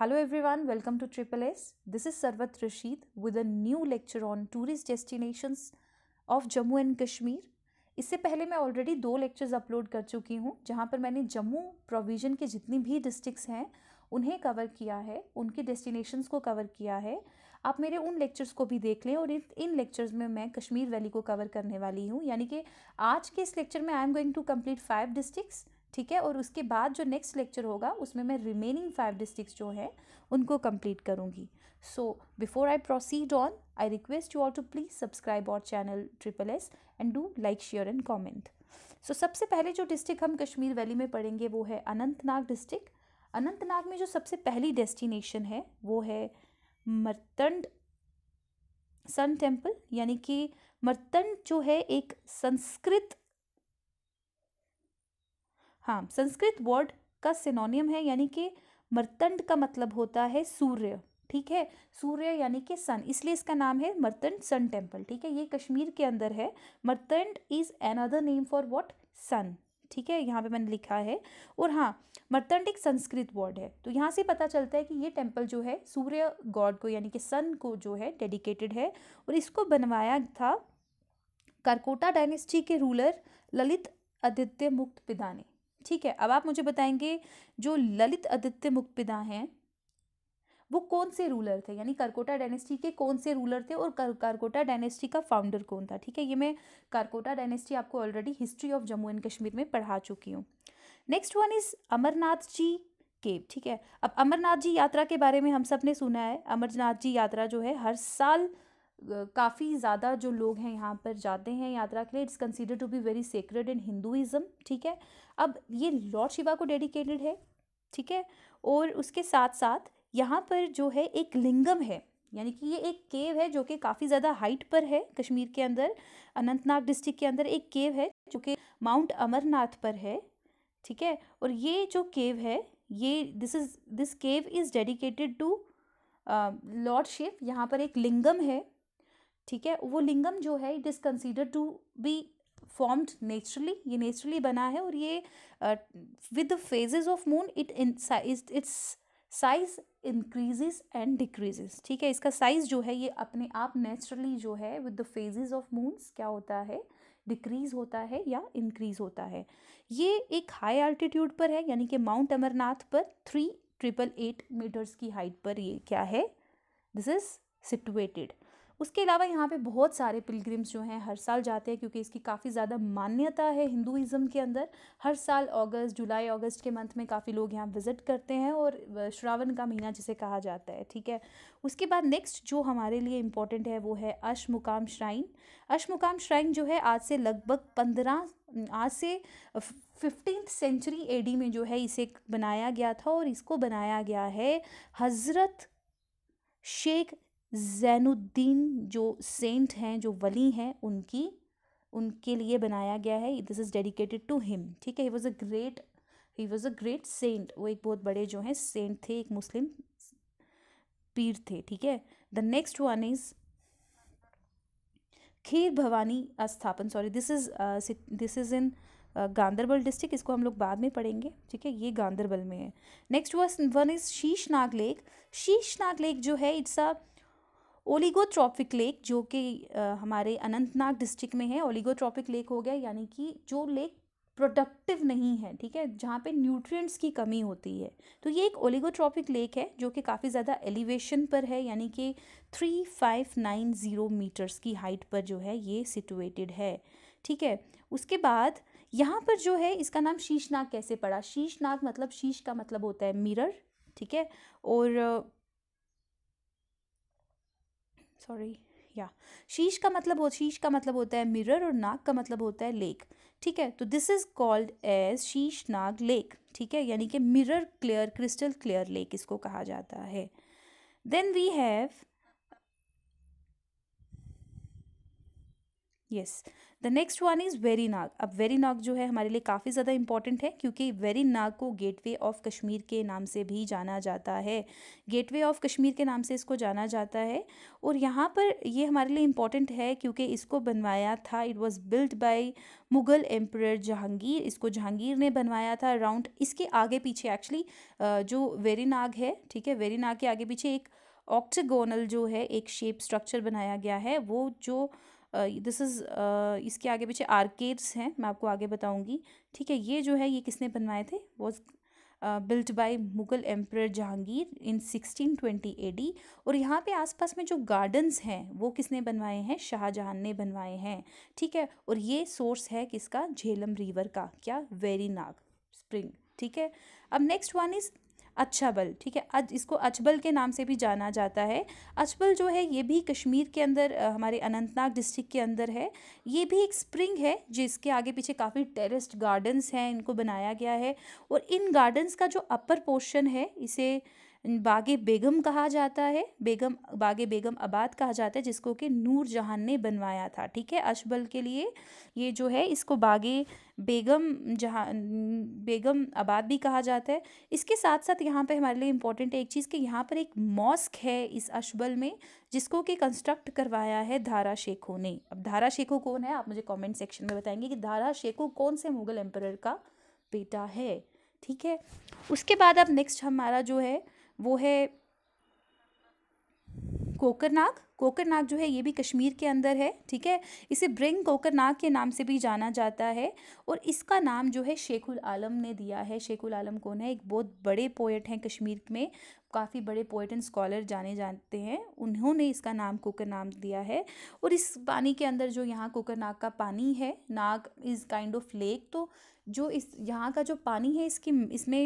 hello everyone welcome to triple S this is Sarwat Rashid with a new lecture on tourist destinations of Jammu and Kashmir इससे पहले मैं already दो lectures upload कर चुकी हूँ जहाँ पर मैंने जम्मू प्रोविजन के जितनी भी डिस्ट्रिक्ट्स हैं उन्हें कवर किया है उनके डेस्टिनेशंस को कवर किया है आप मेरे उन लेक्चर्स को भी देख लें और इन लेक्चर्स में मैं कश्मीर वैली को कवर करने वाली हूँ यानी कि आज के इस लेक्चर में I am going to complete five districts ठीक है और उसके बाद जो नेक्स्ट लेक्चर होगा उसमें मैं रिमेनिंग फाइव डिस्ट्रिक्स जो हैं उनको कंप्लीट करूँगी so before I proceed on I request you all to please subscribe our channel triple S and do like share and comment so सबसे पहले जो डिस्ट्रिक्ट हम कश्मीर वैली में पढ़ेंगे वो है अनंतनाग डिस्ट्रिक्ट अनंतनाग में जो सबसे पहली डेस्टिनेशन है वो है मरतंड सन टेम्पल यानी कि मरतंड जो है एक संस्कृत हाँ संस्कृत वर्ड का सिनोनियम है यानी कि मर्तंड का मतलब होता है सूर्य ठीक है सूर्य यानी कि सन इसलिए इसका नाम है मर्तंड सन टेम्पल ठीक है ये कश्मीर के अंदर है Martand is another name for what sun ठीक है यहाँ पे मैंने लिखा है और हाँ मर्तंड एक संस्कृत वर्ड है तो यहाँ से पता चलता है कि ये टेम्पल जो है सूर्य गॉड को यानी कि सन को जो है डेडिकेटेड है और इसको बनवाया था करकोटा डायनेस्टी के ruler Lalitaditya Muktapida ठीक है अब आप मुझे बताएंगे जो ललित आदित्य मुक्तिदा हैं वो कौन से रूलर थे यानी कारकोटा डायनेस्टी के कौन से रूलर थे और कर, कारकोटा डायनेस्टी का फाउंडर कौन था ठीक है ये मैं कारकोटा डायनेस्टी आपको already history of Jammu and Kashmir में पढ़ा चुकी हूँ next one is Amarnath ji cave ठीक है अब अमरनाथ जी यात्रा के बारे में हम सब ने सुना है अमरनाथ जी यात्रा जो है हर साल काफ़ी ज़्यादा जो लोग हैं यहाँ पर जाते हैं यात्रा के लिए it's consider to be very sacred in Hinduism ठीक है अब ये लॉर्ड शिवा को डेडिकेटेड है ठीक है और उसके साथ साथ यहाँ पर जो है एक लिंगम है यानी कि ये एक केव है जो कि काफ़ी ज़्यादा हाइट पर है कश्मीर के अंदर अनंतनाग डिस्ट्रिक्ट के अंदर एक केव है जो कि माउंट अमरनाथ पर है ठीक है और ये जो केव है ये this is this cave is dedicated to lord Shiv यहाँ पर एक लिंगम है ठीक है वो लिंगम जो है it is consider to be formed naturally ये नेचुरली बना है और ये with the phases of moon it in size its size increases and decrease ठीक है इसका साइज जो है ये अपने आप नेचुरली जो है with the phases of moons क्या होता है डिक्रीज होता है या इंक्रीज होता है ये एक हाई आल्टीट्यूड पर है यानी कि माउंट अमरनाथ पर थ्री ट्रिपल एट मीटर्स की हाइट पर ये क्या है दिस इज़ सिटुएटेड उसके अलावा यहाँ पे बहुत सारे पिलग्रिम्स जो हैं हर साल जाते हैं क्योंकि इसकी काफ़ी ज़्यादा मान्यता है हिंदुज़म के अंदर हर साल अगस्त जुलाई अगस्त के मंथ में काफ़ी लोग यहाँ विज़िट करते हैं और श्रावण का महीना जिसे कहा जाता है ठीक है उसके बाद नेक्स्ट जो हमारे लिए इम्पॉर्टेंट है वो है अशमुकाम श्राइन अशमुकाम श्राइन जो है आज से लगभग पंद्रह आज से फिफ्टीन सेंचुरी एडी में जो है इसे बनाया गया था और इसको बनाया गया है हज़रत शेख जैनुद्दीन जो सेंट हैं जो वली हैं उनकी उनके लिए बनाया गया है this is dedicated to him ठीक है he was a great he was a great saint वो एक बहुत बड़े जो हैं सेंट थे एक मुस्लिम पीर थे ठीक है the next one is Kheer Bhawani स्थापन sorry this is this is in Ganderbal district इसको हम लोग बाद में पढ़ेंगे ठीक है ये गांधरबल में है नेक्स्ट वन इज़ शीश नाग लेक शीश नाग लेक जो है इट्स अ ओलिगोट्रॉपिक लेक जो कि हमारे अनंतनाग डिस्ट्रिक्ट में है ओलिगोट्रॉपिक लेक हो गया यानी कि जो लेक प्रोडक्टिव नहीं है ठीक है जहाँ पे न्यूट्रिएंट्स की कमी होती है तो ये एक ओलिगोट्रॉपिक लेक है जो कि काफ़ी ज़्यादा एलिवेशन पर है यानी कि three five nine zero meters की हाइट पर जो है ये सिचुएटेड है ठीक है उसके बाद यहाँ पर जो है इसका नाम शीशनाग कैसे पड़ा शीशनाग मतलब शीश का मतलब होता है मिरर ठीक है और सॉरी या शीश का मतलब हो शीश का मतलब होता है मिरर और नाक का मतलब होता है लेक ठीक है तो दिस इज़ कॉल्ड एज शीश नाग लेक ठीक है यानी कि mirror clear crystal clear lake इसको कहा जाता है then we have yes the next one is Verinag अब वेरी नाग जो है हमारे लिए काफ़ी ज़्यादा इंपॉर्टेंट है क्योंकि वेरी नाग को गेटवे ऑफ कश्मीर के नाम से भी जाना जाता है गेटवे ऑफ कश्मीर के नाम से इसको जाना जाता है और यहाँ पर ये हमारे लिए इंपॉर्टेंट है क्योंकि इसको बनवाया था it was built by Mughal emperor Jahangir इसको जहांगीर ने बनवाया था अराउंड इसके आगे पीछे एक्चुअली जो वेरी नाग है ठीक है वेरी नाग के आगे पीछे एक ऑक्टेगोनल जो है एक शेप स्ट्रक्चर बनाया गया है वो जो दिस इज़ इसके आगे पीछे आर्केड्स हैं मैं आपको आगे बताऊंगी ठीक है ये जो है ये किसने बनवाए थे was built by Mughal emperor Jahangir in 1620 D और यहाँ पे आसपास में जो गार्डन्स हैं वो किसने बनवाए हैं शाहजहां ने बनवाए हैं ठीक है और ये सोर्स है किसका झेलम रिवर का क्या वेरी नाग स्प्रिंग ठीक है अब नेक्स्ट वन इज़ बल ठीक है अज इसको अचबल के नाम से भी जाना जाता है अचबल जो है ये भी कश्मीर के अंदर हमारे अनंतनाग डिस्ट्रिक्ट के अंदर है ये भी एक स्प्रिंग है जिसके आगे पीछे काफ़ी टेरेस्ड गार्डन्स हैं इनको बनाया गया है और इन गार्डन्स का जो अपर पोर्शन है इसे बागे बेगम कहा जाता है बेगम बागे बेगम आबाद कहा जाता है जिसको कि नूर जहान ने बनवाया था ठीक है अशबल के लिए ये जो है इसको बागे बेगम जहाँ बेगम आबाद भी कहा जाता है इसके साथ साथ यहाँ पे हमारे लिए इम्पॉर्टेंट है एक चीज़ कि यहाँ पर एक मॉस्क है इस अशबल में जिसको कि कंस्ट्रक्ट करवाया है धारा शेखो ने अब धारा शेखो कौन है आप मुझे कॉमेंट सेक्शन में बताएंगे कि धारा शेखो कौन से मुग़ल एम्पर का बेटा है ठीक है उसके बाद अब नेक्स्ट हमारा जो है वो है कोकरनाग कोकरनाग जो है ये भी कश्मीर के अंदर है ठीक है इसे ब्रिंग कोकरनाग के नाम से भी जाना जाता है और इसका नाम जो है शेखुल आलम ने दिया है शेखुल आलम कौन है एक बहुत बड़े पोएट हैं कश्मीर में काफ़ी बड़े पोइट एंड स्कॉलर जाने जाते हैं उन्होंने इसका नाम नाम दिया है और इस पानी के अंदर जो यहाँ नाग का पानी है Nag is kind of lake तो जो इस यहाँ का जो पानी है इसकी इसमें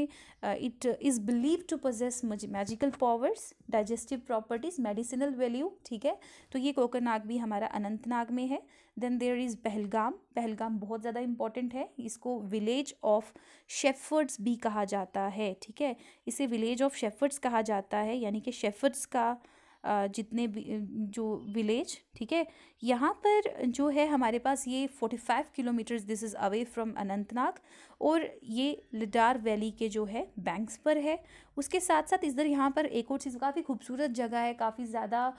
it is believe to possess magical powers digestive properties medicinal value ठीक है तो ये कोकरनाग भी हमारा अनंतनाग में है then there is Pahalgam Pahalgam बहुत ज़्यादा इंपॉर्टेंट है इसको विलेज ऑफ शेफर्ड्स भी कहा जाता है ठीक है इसे विलेज ऑफ शेफर्ड्स कहा जाता है यानी कि शेफर्ड्स का जितने जो विलेज ठीक है यहाँ पर जो है हमारे पास ये forty five kilometers this is away from Anantnag और ये लिडार वैली के जो है बैंक्स पर है उसके साथ साथ इधर यहाँ पर एक और चीज़ काफ़ी खूबसूरत जगह है काफ़ी ज़्यादा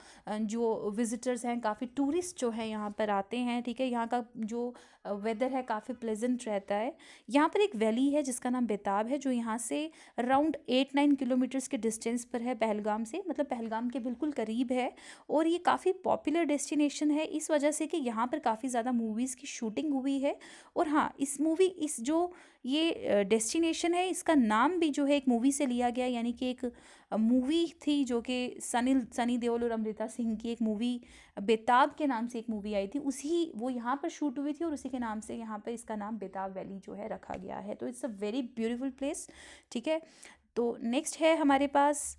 जो विजिटर्स हैं काफ़ी टूरिस्ट जो हैं यहाँ पर आते हैं ठीक है यहाँ का जो वेदर है काफ़ी प्लेजेंट रहता है यहाँ पर एक वैली है जिसका नाम बेताब है जो यहाँ से अराउंड एट नाइन किलोमीटर्स के डिस्टेंस पर है पहलगाम से मतलब पहलगाम के बिल्कुल करीब है और ये काफ़ी पॉपुलर डेस्टिनेशन है इस वजह से कि यहाँ पर काफ़ी ज़्यादा मूवीज़ की शूटिंग हुई है और हाँ इस मूवी इस जो ये डेस्टिनेशन है इसका नाम भी जो है एक मूवी से लिया गया यानी कि एक मूवी थी जो कि सनी सनी देओल और अमृता सिंह की एक मूवी बेताब के नाम से एक मूवी आई थी उसी वो यहाँ पर शूट हुई थी और उसी के नाम से यहाँ पर इसका नाम बेताब वैली जो है रखा गया है तो it's a very beautiful place ठीक है तो नेक्स्ट है हमारे पास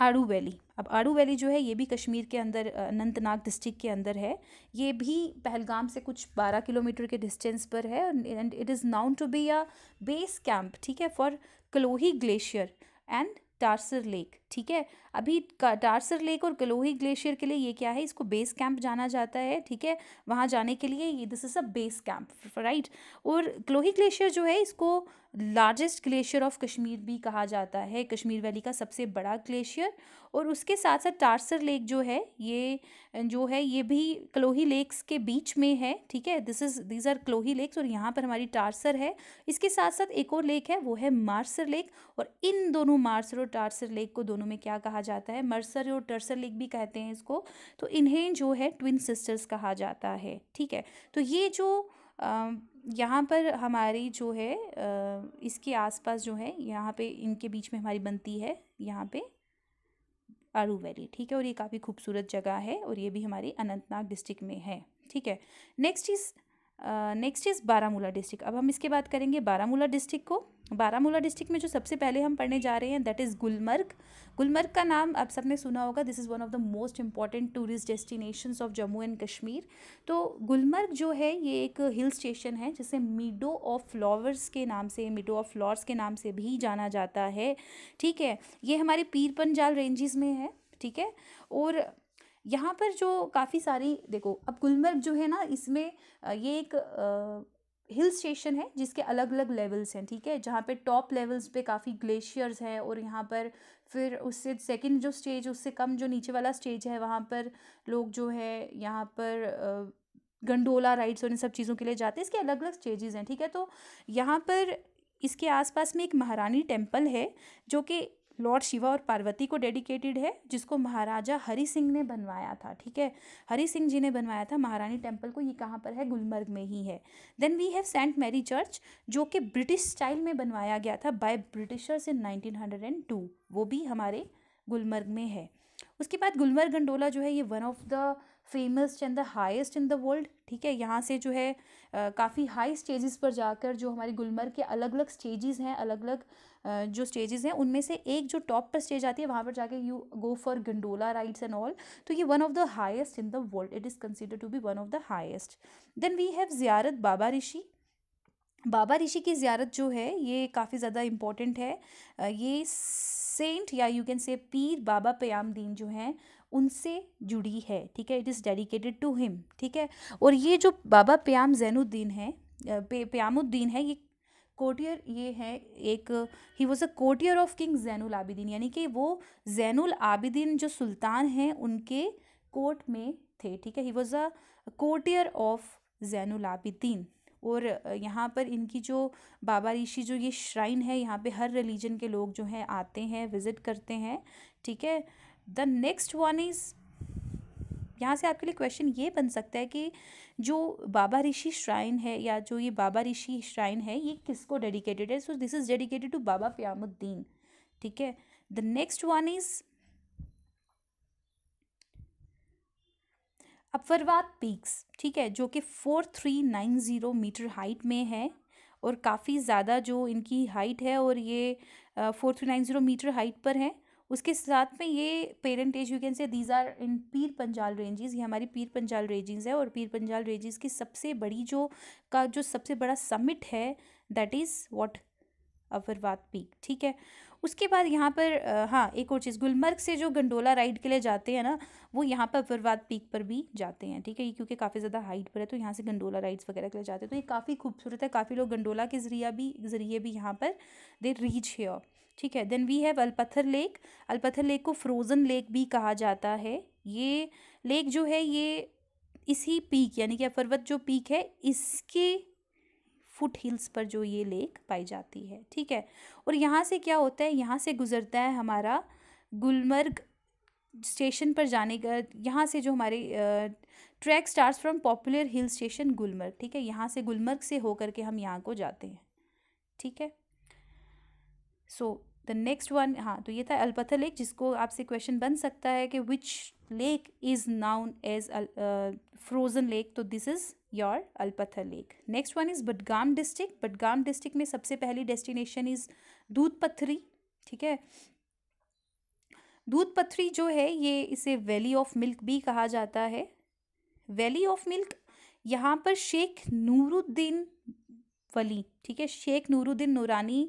आड़ू वैली अब आड़ू वैली जो है ये भी कश्मीर के अंदर अनंतनाग डिस्ट्रिक्ट के अंदर है ये भी पहलगाम से कुछ बारह किलोमीटर के डिस्टेंस पर है and it is known to be a base camp ठीक है for Kolahoi glacier and Tarsar lake ठीक है अभी टारसर लेक और गलोही ग्लेशियर के लिए ये क्या है इसको बेस कैंप जाना जाता है ठीक है वहाँ जाने के लिए ये this is a base camp right और गलोही ग्लेशियर जो है इसको लार्जेस्ट ग्लेशियर ऑफ कश्मीर भी कहा जाता है कश्मीर वैली का सबसे बड़ा ग्लेशियर और उसके साथ साथ टारसर लेक जो है ये जो है ये भी कलोही लेक्स के बीच में है ठीक है this is these are Kolahoi lakes और यहाँ पर हमारी टारसर है इसके साथ साथ एक और लेक है वो है मार्सर लेक और इन दोनों मार्सर और टारसर लेक को दोनों दोनों में क्या कहा जाता है मर्सर और टर्सर लिक भी कहते हैं इसको तो इन्हें जो है ट्विन सिस्टर्स कहा जाता है ठीक है तो ये जो यहाँ पर हमारी जो है इसके आसपास जो है यहाँ पे इनके बीच में हमारी बनती है यहाँ पे आरू वैली ठीक है और ये काफ़ी खूबसूरत जगह है और ये भी हमारी अनंतनाग डिस्ट्रिक्ट में है ठीक है next is next is Baramulla district अब हम इसके बात करेंगे बारामूला डिस्ट्रिक्ट को बारामूला डिस्ट्रिक्ट में जो सबसे पहले हम पढ़ने जा रहे हैं दैट इज़ गुलमर्ग गुलमर्ग का नाम आप सबने सुना होगा this is one of the most important tourist destination of Jammu and Kashmir तो गुलमर्ग जो है ये एक हिल स्टेशन है जिसे मीडो ऑफ फ्लावर्स के नाम से मीडो ऑफ फ्लावर्स के नाम से भी जाना जाता है ठीक है ये हमारे पीर पंजाल रेंजेस में है ठीक है और यहाँ पर जो काफ़ी सारी देखो अब गुलमर्ग जो है ना इसमें ये एक हिल स्टेशन है जिसके अलग अलग लेवल्स हैं ठीक है जहाँ पे टॉप लेवल्स पे काफ़ी ग्लेशियर्स हैं और यहाँ पर फिर उससे सेकंड जो स्टेज उससे कम जो नीचे वाला स्टेज है वहाँ पर लोग जो है यहाँ पर गंडोला राइड्स और इन सब चीज़ों के लिए जाते हैं इसके अलग अलग स्टेजेस हैं ठीक है तो यहाँ पर इसके आसपास में एक महारानी टेम्पल है जो कि लॉर्ड शिवा और पार्वती को डेडिकेटेड है जिसको महाराजा हरि सिंह ने बनवाया था ठीक है हरि सिंह जी ने बनवाया था महारानी टेम्पल को ये कहाँ पर है गुलमर्ग में ही है then we have saint Mary church जो कि ब्रिटिश स्टाइल में बनवाया गया था बाय ब्रिटिशर्स इन नाइनटीन वो भी हमारे गुलमर्ग में है उसके बाद गुलमर्ग गंडोला जो है ये one of the famous and the highest in the world ठीक है यहाँ से जो है काफ़ी हाई स्टेजेस पर जाकर जो हमारे गुलमर्ग के अलग अलग स्टेजेस हैं अलग अलग जो स्टेजेस हैं उनमें से एक जो टॉप पर स्टेज आती है वहाँ पर जाके you go for gondola rides and all तो ये one of the highest in the world it is consider to be one of the highest then we have Ziarat Baba ऋषि बाबा ऋषि की ज़्यारत जो है ये काफ़ी ज़्यादा इम्पॉर्टेंट है ये सेंट या यू कैन से पीर बाबा पयाम दीन जो हैं उनसे जुड़ी है ठीक है it is dedicated to him ठीक है और ये जो बाबा प्याम जैनुद्दीन है प्यामुद्दीन है ये कोटियर ये है एक he was a courtier of king Zainul Abidin यानी कि वो जैनुल आबिदीन जो सुल्तान हैं उनके कोर्ट में थे ठीक है he was a courtier of Zainul Abidin और यहाँ पर इनकी जो बाबा ऋषि जो ये श्राइन है यहाँ पे हर रिलीजन के लोग जो हैं आते हैं विज़िट करते हैं ठीक है द नेक्स्ट वन इज़ यहाँ से आपके लिए क्वेश्चन ये बन सकता है कि जो बाबा ऋषि श्राइन है या जो ये बाबा ऋषि श्राइन है ये किसको डेडिकेटेड है so this is dedicated to Baba Payamuddin ठीक है the next one is Affarwat peaks ठीक है जो कि four three nine zero meter height में है और काफ़ी ज़्यादा जो इनकी हाइट है और ये four three nine zero meter height पर है उसके साथ में ये parent as you can say these are in Pir Panjal ranges ये हमारी पीर पंजाल रेंजेस है और पीर पंजाल रेंजेस की सबसे बड़ी जो का जो सबसे बड़ा समिट है that is what Affarwat peak ठीक है उसके बाद यहाँ पर हाँ एक और चीज़ गुलमर्ग से जो गंडोला राइड के लिए जाते हैं ना वो यहाँ पर फरवाद पीक पर भी जाते हैं ठीक है ये क्योंकि काफ़ी ज़्यादा हाइट पर है तो यहाँ से गंडोला राइड्स वगैरह के लिए जाते हैं तो ये काफ़ी खूबसूरत है काफ़ी लोग गंडोला के जरिया भी ज़रिए भी यहाँ पर दे रीच है ठीक है then we have Alpather lake Alpather lake को फ्रोज़न लेक भी कहा जाता है ये लेक जो है ये इसी पीक यानी कि अफरवत जो पीक है इसके फुट हिल्स पर जो ये लेक पाई जाती है ठीक है और यहाँ से क्या होता है यहाँ से गुजरता है हमारा गुलमर्ग स्टेशन पर जाने का यहाँ से जो हमारे trek starts from popular hill station Gulmarg ठीक है यहाँ से गुलमर्ग से होकर के हम यहाँ को जाते हैं ठीक है सो so, नेक्स्ट वन हाँ तो ये था अलपथर लेक जिसको आपसे क्वेश्चन बन सकता है कि which lake is known as frozen lake तो this is your Alpather lake next one is Budgam district Budgam district में सबसे पहली डेस्टिनेशन इज़ दूध पथरी ठीक है दूध पथरी जो है ये इसे वैली ऑफ मिल्क भी कहा जाता है वैली ऑफ मिल्क यहाँ पर शेख नूरुद्दीन वली ठीक है शेख नूरुद्दीन नूरानी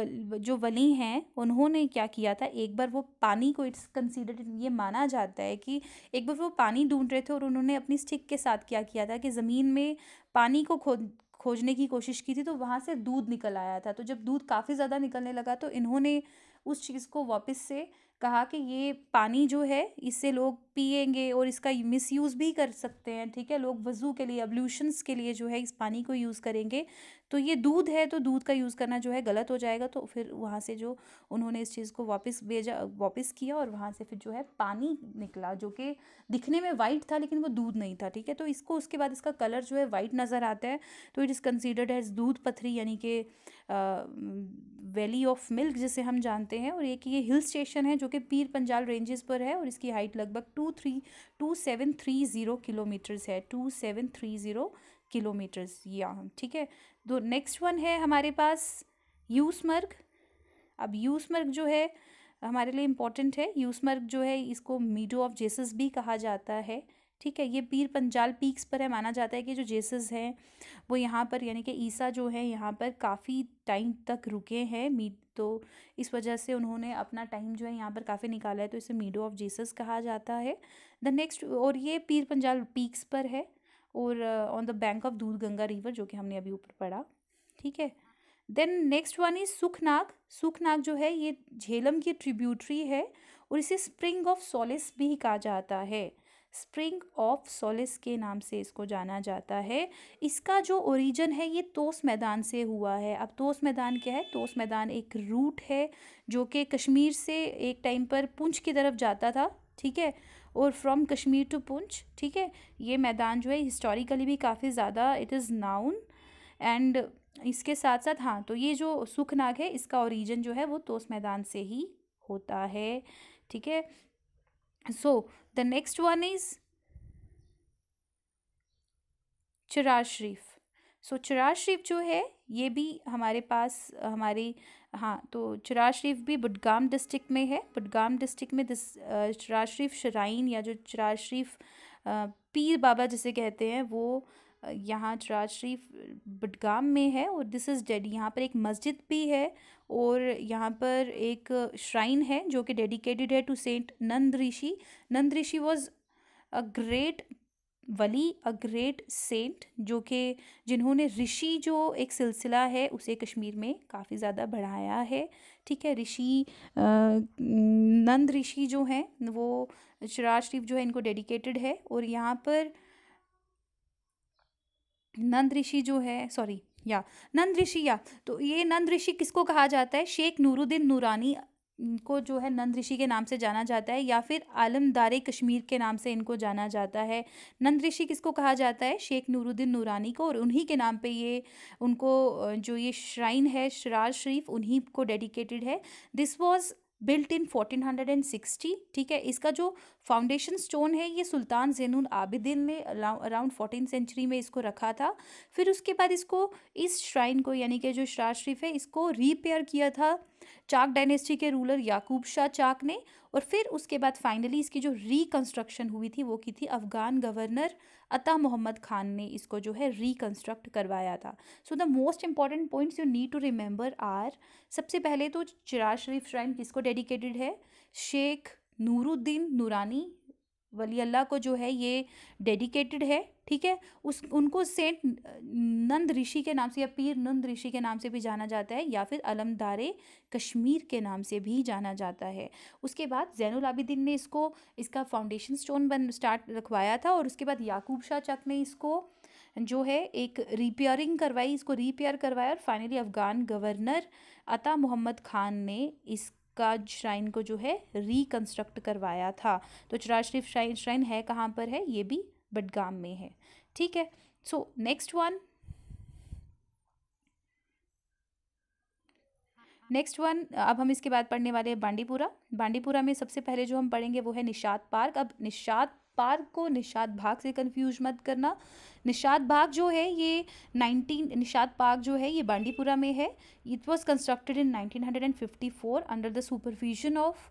जो वली हैं उन्होंने क्या किया था एक बार वो पानी को इट्स कंसीडर्ड ये माना जाता है कि एक बार वो पानी ढूंढ रहे थे और उन्होंने अपनी स्टिक के साथ क्या किया था कि ज़मीन में पानी को खोद खोजने की कोशिश की थी तो वहाँ से दूध निकल आया था तो जब दूध काफ़ी ज़्यादा निकलने लगा तो इन्होंने उस चीज़ को वापस से कहा कि ये पानी जो है इससे लोग पियेंगे और इसका मिसयूज़ भी कर सकते हैं ठीक है लोग वज़ू के लिए अब्लूशंस के लिए जो है इस पानी को यूज़ करेंगे तो ये दूध है तो दूध का यूज़ करना जो है गलत हो जाएगा तो फिर वहाँ से जो उन्होंने इस चीज़ को वापस भेजा वापस किया और वहाँ से फिर जो है पानी निकला जो कि दिखने में वाइट था लेकिन वो दूध नहीं था ठीक है तो इसको उसके बाद इसका कलर जो है वाइट नज़र आता है तो इट इज़ कंसिडर्ड एज दूध पथरी यानी कि वैली ऑफ मिल्क जिसे हम जानते हैं और एक ये हिल स्टेशन है जो कि पीर पंजाल रेंजेस पर है और इसकी हाइट लगभग two three two seven three zero kilometers है two seven three zero kilometers यहाँ ठीक है दो नेक्स्ट वन है हमारे पास यूसमर्ग अब यूसमर्ग जो है हमारे लिए इम्पॉर्टेंट है यूसमर्ग जो है इसको मीडो ऑफ जेसस भी कहा जाता है ठीक है ये पीर पंजाल पीक्स पर है माना जाता है कि जो जेसस हैं वो यहाँ पर यानी कि ईसा जो है यहाँ पर काफ़ी टाइम तक रुके हैं मीट तो इस वजह से उन्होंने अपना टाइम जो है यहाँ पर काफ़ी निकाला है तो इसे मीडो ऑफ जीसस कहा जाता है द नेक्स्ट और ये पीर पंजाल पीक्स पर है और ऑन द बैंक ऑफ दूध गंगा रिवर जो कि हमने अभी ऊपर पढ़ा ठीक है then next one is Sukhnag Sukhnag जो है ये झेलम की ट्रिब्यूटरी है और इसे स्प्रिंग ऑफ सोलिस भी कहा जाता है स्प्रिंग ऑफ सोलिस के नाम से इसको जाना जाता है इसका जो ओरिजन है ये तोस मैदान से हुआ है अब तोस मैदान क्या है तोस मैदान एक रूट है जो कि कश्मीर से एक टाइम पर पुंछ की तरफ जाता था ठीक है और फ्रॉम कश्मीर टू पुंछ ठीक है ये मैदान जो है हिस्टोरिकली भी काफ़ी ज़्यादा इट इज़ नाउन एंड इसके साथ साथ हाँ तो ये जो सुखनाग है इसका ओरिजिन जो है वो तोस मैदान से ही होता है ठीक है सो so, the next one is चरार शरीफ सो चरार शरीफ जो है ये भी हमारे पास हमारी हाँ तो चरार शरीफ भी बुडगाम डिस्ट्रिक्ट में है बुडगाम डिस्ट्रिक्ट में दिस चरार शरीफ शराइन या जो चरार शरीफ पीर बाबा जिसे कहते हैं वो यहाँ चराज शरीफ बडगाम में है और दिस इज़ डेडी यहाँ पर एक मस्जिद भी है और यहाँ पर एक श्राइन है जो कि डेडिकेटेड है to saint Nund Rishi Nund Rishi was a great वली अ ग्रेट सेंट जो कि जिन्होंने ऋषि जो एक सिलसिला है उसे कश्मीर में काफ़ी ज़्यादा बढ़ाया है ठीक है ऋषि नंद ऋषि जो हैं वो चराज शरीफ जो है इनको डेडिकेटेड है और यहाँ पर नंद ऋषि जो है सॉरी या नंद ऋषि या तो ये नंद ऋषि किसको कहा जाता है शेख नूरुद्दीन नूरानी को जो है नंद ऋषि के नाम से जाना जाता है या फिर आलमदार कश्मीर के नाम से इनको जाना जाता है नंद ऋषि किसको कहा जाता है शेख नूरुद्दीन नूरानी को और उन्हीं के नाम पे ये उनको जो ये श्राइन है शराज शरीफ उन्हीं को डेडिकेटेड है दिस वाज बिल्ट इन 1460 ठीक है इसका जो फाउंडेशन स्टोन है ये सुल्तान जैनून आबिदिन ने अराउंड फोर्टीन सेंचुरी में इसको रखा था फिर उसके बाद इसको इस श्राइन को यानी कि जो शराज शरीफ है इसको रिपेयर किया था चाक डायनेस्टी के रूलर याकूब शाह चाक ने और फिर उसके बाद फाइनली इसकी जो रिकन्स्ट्रक्शन हुई थी वो की थी अफ़गान गवर्नर अता मोहम्मद खान ने इसको जो है रिकन्स्ट्रक्ट करवाया था so the most important points you need to remember are सबसे पहले तो चिराज शरीफ श्राइन किसको डेडिकेटेड है शेख नूरुद्दीन नूरानी वली अल्लाह को जो है ये डेडिकेटेड है ठीक है उस उनको सेंट नंद ऋषि के नाम से या पीर नंद ऋषि के नाम से भी जाना जाता है या फिर अलमदारे कश्मीर के नाम से भी जाना जाता है उसके बाद जैनुल आबिदीन ने इसको इसका फाउंडेशन स्टोन बन स्टार्ट रखवाया था और उसके बाद याकूब शाह चक ने इसको जो है एक रिपेयरिंग करवाई इसको रिपेयर करवाया और फाइनली अफ़गान गवर्नर अता मोहम्मद खान ने इस का श्राइन को जो है रिकन्स्ट्रक्ट करवाया था तो चिराज शरीफ श्राइन श्राइन है कहाँ पर है ये भी बडगाम में है ठीक है so next one next one अब हम इसके बाद पढ़ने वाले हैं बांडीपुरा बांडीपुरा में सबसे पहले जो हम पढ़ेंगे वो है निषाद पार्क अब निषाद पार्क को निषाद भाग से कंफ्यूज मत करना निषाद भाग जो है ये 19 निषाद पार्क जो है ये बांडीपुरा में है it was constructed in 1954 under the supervision of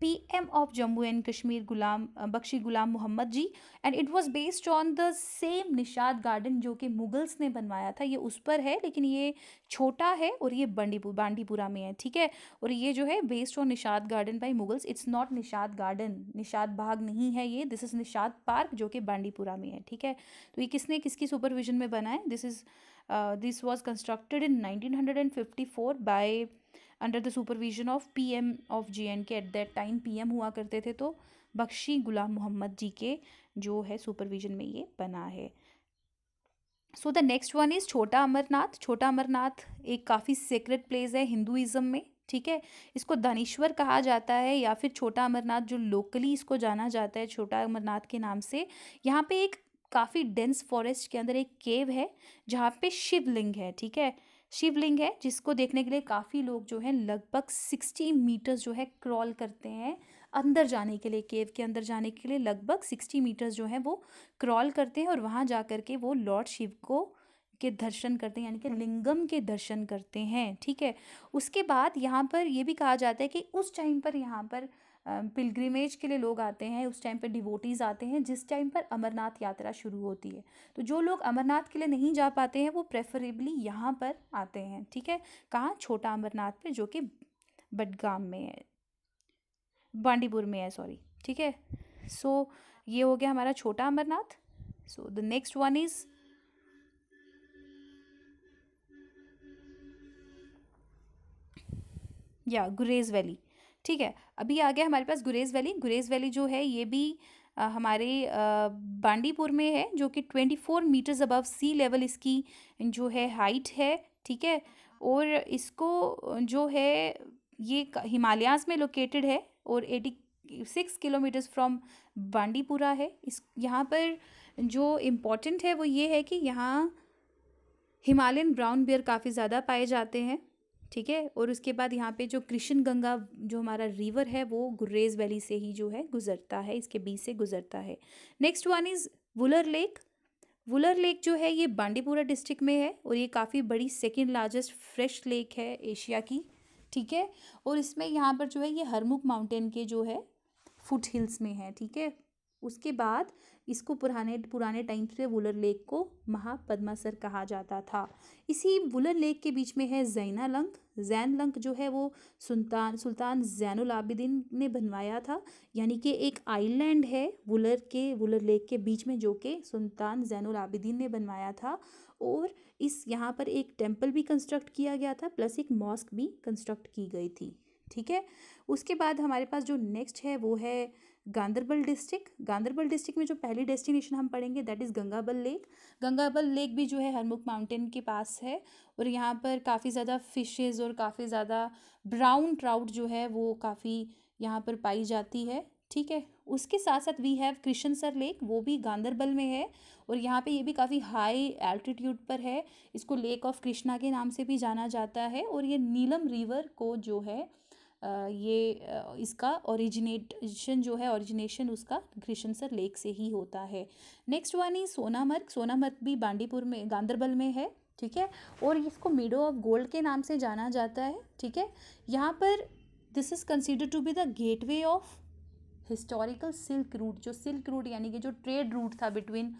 PM of Jammu and Kashmir Ghulam Bakshi Ghulam Mohammad ji and it was based on the same Nishat Nishat garden जो कि मुगल्स ने बनवाया था ये उस पर है लेकिन ये छोटा है और ये बंडीपुर बांडीपुरा में है ठीक है और ये जो है based on Nishat garden by Mughals it's not Nishat garden Nishat Bagh नहीं है ये दिस इज़ निशाद पार्क जो कि बांडीपुरा में है ठीक है तो ये किसने किसकी सुपरविजन में बनाए this is this was constructed in nineteen hundred and fifty four by under the supervision of P M of J and K at that time P M हुआ करते थे तो बख्शी गुलाम मोहम्मद जी के जो है सुपरविजन में ये बना है so the next one is Chhota Amarnath छोटा अमरनाथ एक काफ़ी सीक्रेट प्लेस है हिंदुज़म में ठीक है इसको धनेश्वर कहा जाता है या फिर छोटा अमरनाथ जो लोकली इसको जाना जाता है छोटा अमरनाथ के नाम से यहाँ पे एक काफ़ी डेंस फॉरेस्ट के अंदर एक केव है जहाँ पे शिवलिंग है ठीक है शिवलिंग है जिसको देखने के लिए काफ़ी लोग जो है लगभग सिक्सटी मीटर्स जो है क्रॉल करते हैं अंदर जाने के लिए केव के अंदर जाने के लिए लगभग सिक्सटी मीटर्स जो है वो क्रॉल करते हैं और वहाँ जा कर के वो लॉर्ड शिव को के दर्शन करते हैं यानी कि लिंगम के दर्शन करते हैं ठीक है उसके बाद यहाँ पर ये भी कहा जाता है कि उस टाइम पर यहाँ पर पिलग्रिमेज के लिए लोग आते हैं उस टाइम पर डिवोटीज़ आते हैं जिस टाइम पर अमरनाथ यात्रा शुरू होती है तो जो लोग अमरनाथ के लिए नहीं जा पाते हैं वो प्रेफरेबली यहाँ पर आते हैं ठीक है कहाँ छोटा अमरनाथ पे जो कि बडगाम में है बांडीपुर में है सॉरी ठीक है सो so, ये हो गया हमारा Chhota Amarnath so the next one is या गुरेज वैली ठीक है अभी आ गया हमारे पास गुरेज वैली गुरेज वैली जो है ये भी आ, हमारे बांडीपुर में है जो कि twenty four meters above sea level इसकी जो है हाइट है ठीक है और इसको जो है ये हिमालयाज में लोकेटेड है और eighty six kilometers from Bandipora है इस यहाँ पर जो इम्पोर्टेंट है वो ये है कि यहाँ हिमालयन ब्राउन बियर काफ़ी ज़्यादा पाए जाते हैं ठीक है और उसके बाद यहाँ पे जो कृष्ण गंगा जो हमारा रिवर है वो गुर्रेज वैली से ही जो है गुजरता है इसके बीच से गुजरता है next one is Wular lake Wular lake जो है ये बांडीपुरा डिस्ट्रिक्ट में है और ये काफ़ी बड़ी सेकेंड लार्जेस्ट फ्रेश लेक है एशिया की ठीक है और इसमें यहाँ पर जो है ये हरमुख माउंटेन के जो है फुट हिल्स में है ठीक है उसके बाद इसको पुराने पुराने टाइम से वुलर लेक को महापद्मासर कहा जाता था इसी वुलर लेक के बीच में है जैना लंक जैन लंक जो है वो सुल्तान सुल्तान जैनुल आबिदीन ने बनवाया था यानी कि एक आइलैंड है वुलर के वुलर लेक के बीच में जो कि सुल्तान जैनलाबिदीन आबिदीन ने बनवाया था और इस यहाँ पर एक टेम्पल भी कंस्ट्रक्ट किया गया था प्लस एक मॉस्क भी कंस्ट्रक्ट की गई थी ठीक है उसके बाद हमारे पास जो नेक्स्ट है वो है गांधरबल डिस्ट्रिक्ट गांधरबल डिस्ट्रिक्ट में जो पहली डेस्टिनेशन हम पढ़ेंगे that is Gangabal lake Gangabal lake भी जो है हरमुख माउंटेन के पास है और यहाँ पर काफ़ी ज़्यादा फिशेज़ और काफ़ी ज़्यादा ब्राउन ट्राउट जो है वो काफ़ी यहाँ पर पाई जाती है ठीक है उसके साथ साथ we have Krishansar lake वो भी गांधरबल में है और यहाँ पे ये भी काफ़ी हाई एल्टीट्यूड पर है इसको लेक ऑफ कृष्णा के नाम से भी जाना जाता है और ये नीलम रिवर को जो है ये इसका ओरिजिनेशन जो है ओरिजिनेशन उसका ग्रिशनसर लेक से ही होता है नेक्स्ट वन ही सोनामर्ग सोनामर्ग भी बांडीपुर में गांधरबल में है ठीक है और इसको मीडो ऑफ गोल्ड के नाम से जाना जाता है ठीक है यहाँ पर this is consider to be the gateway of historical silk route जो सिल्क रूट यानी कि जो ट्रेड रूट था बिटवीन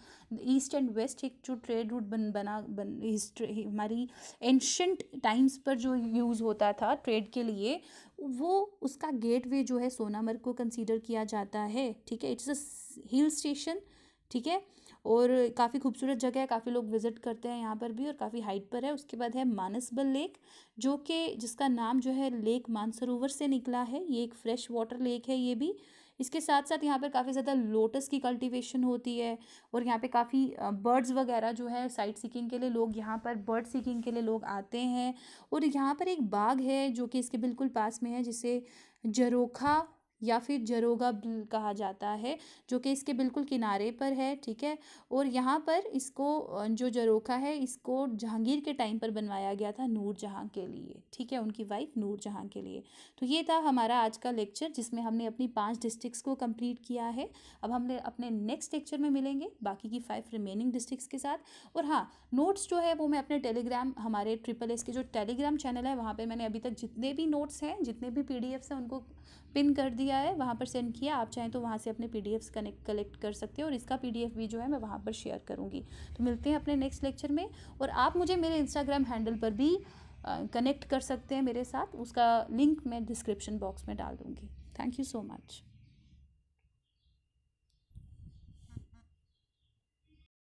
ईस्ट एंड वेस्ट एक जो ट्रेड रूट बन बना बन हिस्ट्री हमारी एंशंट टाइम्स पर जो यूज़ होता था ट्रेड के लिए वो उसका गेटवे जो है सोनामर्ग को कंसीडर किया जाता है ठीक है इट्स अ हिल स्टेशन ठीक है और काफ़ी खूबसूरत जगह है काफ़ी लोग विज़िट करते हैं यहाँ पर भी और काफ़ी हाइट पर है उसके बाद है मानसबल लेक जो कि जिसका नाम जो है लेक मानसरोवर से निकला है ये एक फ्रेश वाटर लेक है ये भी इसके साथ साथ यहाँ पर काफ़ी ज़्यादा लोटस की कल्टीवेशन होती है और यहाँ पे काफ़ी बर्ड्स वगैरह जो है साइट सीकिंग के लिए लोग यहाँ पर बर्ड सीकिंग के लिए लोग आते हैं और यहाँ पर एक बाग है जो कि इसके बिल्कुल पास में है जिसे जरोखा या फिर जरोगा कहा जाता है जो कि इसके बिल्कुल किनारे पर है ठीक है और यहाँ पर इसको जो जरोखा है इसको जहांगीर के टाइम पर बनवाया गया था नूर जहाँ के लिए ठीक है उनकी वाइफ नूर जहाँ के लिए तो ये था हमारा आज का लेक्चर जिसमें हमने अपनी पाँच डिस्ट्रिक्स को कम्प्लीट किया है अब हम अपने नेक्स्ट लेक्चर में मिलेंगे बाकी की फाइव रिमेनिंग डिस्ट्रिक्स के साथ और हाँ नोट्स जो है वो मैं अपने टेलीग्राम हमारे ट्रिपल एस के जो टेलीग्राम चैनल है वहाँ पर मैंने अभी तक जितने भी नोट्स हैं जितने भी पी हैं उनको पिन कर दिया है वहाँ पर सेंड किया आप चाहें तो वहाँ से अपने पी कनेक्ट कलेक्ट कर सकते हो और इसका पी भी जो है मैं वहाँ पर शेयर करूँगी तो मिलते हैं अपने नेक्स्ट लेक्चर में और आप मुझे मेरे इंस्टाग्राम हैंडल पर भी कनेक्ट कर सकते हैं मेरे साथ उसका लिंक मैं डिस्क्रिप्शन बॉक्स में डाल दूँगी थैंक यू सो मच